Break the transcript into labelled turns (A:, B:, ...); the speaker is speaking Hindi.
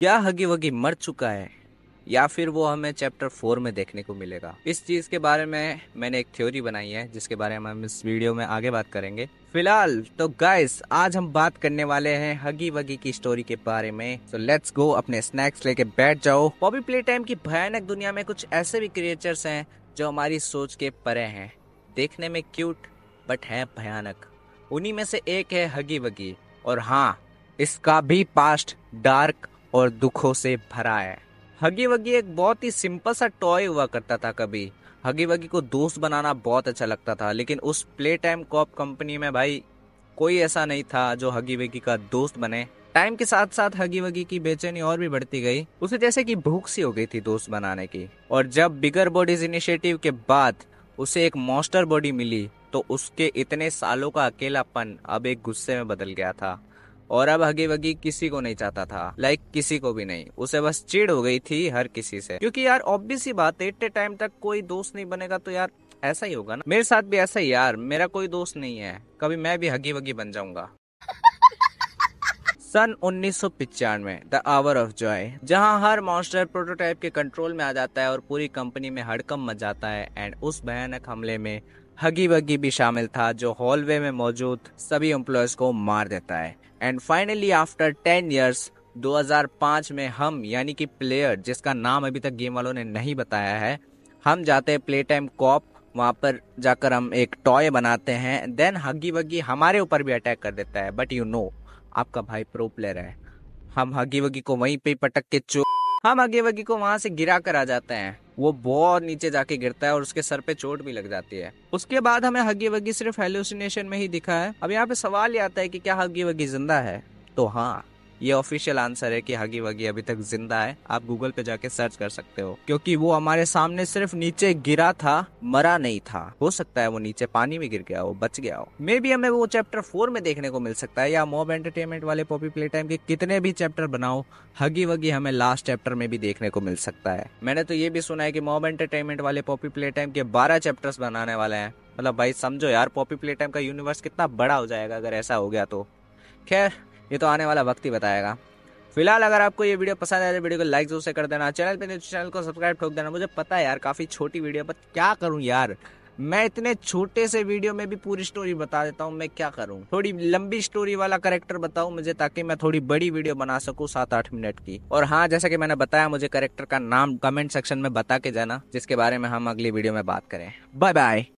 A: क्या हगी वगी मर चुका है या फिर वो हमें चैप्टर फोर में देखने को मिलेगा इस चीज़ के बारे में मैंने एक थ्योरी बनाई है जिसके बारे में हम इस वीडियो में आगे बात करेंगे फिलहाल तो गाइस आज हम बात करने वाले हैं हगी वगी की स्टोरी के बारे में सो लेट्स गो अपने स्नैक्स लेके बैठ जाओ पॉपी प्ले टाइम की भयानक दुनिया में कुछ ऐसे भी क्रिएचर्स हैं जो हमारी सोच के परे हैं देखने में क्यूट बट है भयानक उन्हीं में से एक है हगी वगी और हाँ इसका भी पास्ट डार्क और दुखों से भरा है हगी वगी एक बहुत ही सिंपल सा टॉय हुआ करता था कभी हगी वगी को दोस्त बनाना बहुत अच्छा लगता था लेकिन उस प्ले टाइम कॉप कंपनी में भाई कोई ऐसा नहीं था जो हगी वगी का दोस्त बने टाइम के साथ साथ हगी वगी की बेचैनी और भी बढ़ती गई उसे जैसे कि भूख सी हो गई थी दोस्त बनाने की और जब बिगर बॉडीज इनिशिएटिव के बाद उसे एक मॉस्टर बॉडी मिली तो उसके इतने सालों का अकेलापन अब एक गुस्से में बदल गया था और अब हगी वगी किसी को नहीं चाहता था लाइक किसी को भी नहीं उसे बस चिड़ हो गई थी हर किसी से क्योंकि यार ऑब्वियस ही बात है इतने टाइम तक कोई दोस्त नहीं बनेगा तो यार ऐसा ही होगा ना मेरे साथ भी ऐसा ही यार मेरा कोई दोस्त नहीं है कभी मैं भी हगी वगी बन जाऊंगा सन उन्नीस द आवर ऑफ जॉय जहां हर मॉन्स्टर प्रोटोटाइप के कंट्रोल में आ जाता है और पूरी कंपनी में हड़कम मच जाता है एंड उस भयानक हमले में हगी बगी भी शामिल था जो हॉलवे में मौजूद सभी एम्प्लॉयज को मार देता है and finally after ten years 2005 में हम यानी कि प्लेयर जिसका नाम अभी तक गेम वालों ने नहीं बताया है हम जाते हैं प्ले टाइम कॉप वहाँ पर जाकर हम एक टॉय बनाते हैं देन हगी वगी हमारे ऊपर भी अटैक कर देता है बट यू नो आपका भाई प्रो प्लेयर है हम हगी वगी को वहीं पे पटक के चो हम हगी वगी को वहां से गिरा कर आ जाते हैं वो बहुत नीचे जाके गिरता है और उसके सर पे चोट भी लग जाती है उसके बाद हमें हगी वगी सिर्फ हेलुसिनेशन में ही दिखा है अब यहाँ पे सवाल ये आता है कि क्या हगी वगी जिंदा है तो हाँ ये ऑफिशियल आंसर है कि हागी वागी अभी तक जिंदा है आप गूगल पे जाके सर्च कर सकते हो क्योंकि वो हमारे सामने सिर्फ नीचे गिरा था मरा नहीं था हो सकता है वो नीचे पानी में गिर गया हो बच गया हो मे बी हमें वो चैप्टर फोर में देखने को मिल सकता है या मॉब एंटरटेनमेंट वाले पॉपी प्ले टाइम के कितने भी चैप्टर बनाओ हगी वगी हमें लास्ट चैप्टर में भी देखने को मिल सकता है मैंने तो ये भी सुना है की मॉब एंटरटेनमेंट वाले पॉपी प्ले टाइम के बारह चैप्टर्स बनाने वाले हैं मतलब भाई समझो यार पॉपी प्ले टाइम का यूनिवर्स कितना बड़ा हो जाएगा अगर ऐसा हो गया तो खैर ये तो आने वाला वक्त ही बताएगा फिलहाल अगर आपको ये वीडियो पसंद आए तो वीडियो को लाइक जरूर से कर देना चैनल पे तो चैनल को सब्सक्राइब ठोक देना मुझे पता है यार काफ़ी छोटी वीडियो पर क्या करूँ यार मैं इतने छोटे से वीडियो में भी पूरी स्टोरी बता देता हूँ मैं क्या करूँ थोड़ी लंबी स्टोरी वाला करेक्टर बताऊँ मुझे ताकि मैं थोड़ी बड़ी वीडियो बना सकूँ सात आठ मिनट की और हाँ जैसा कि मैंने बताया मुझे करेक्टर का नाम कमेंट सेक्शन में बता के जाना जिसके बारे में हम अगली वीडियो में बात करें बाय बाय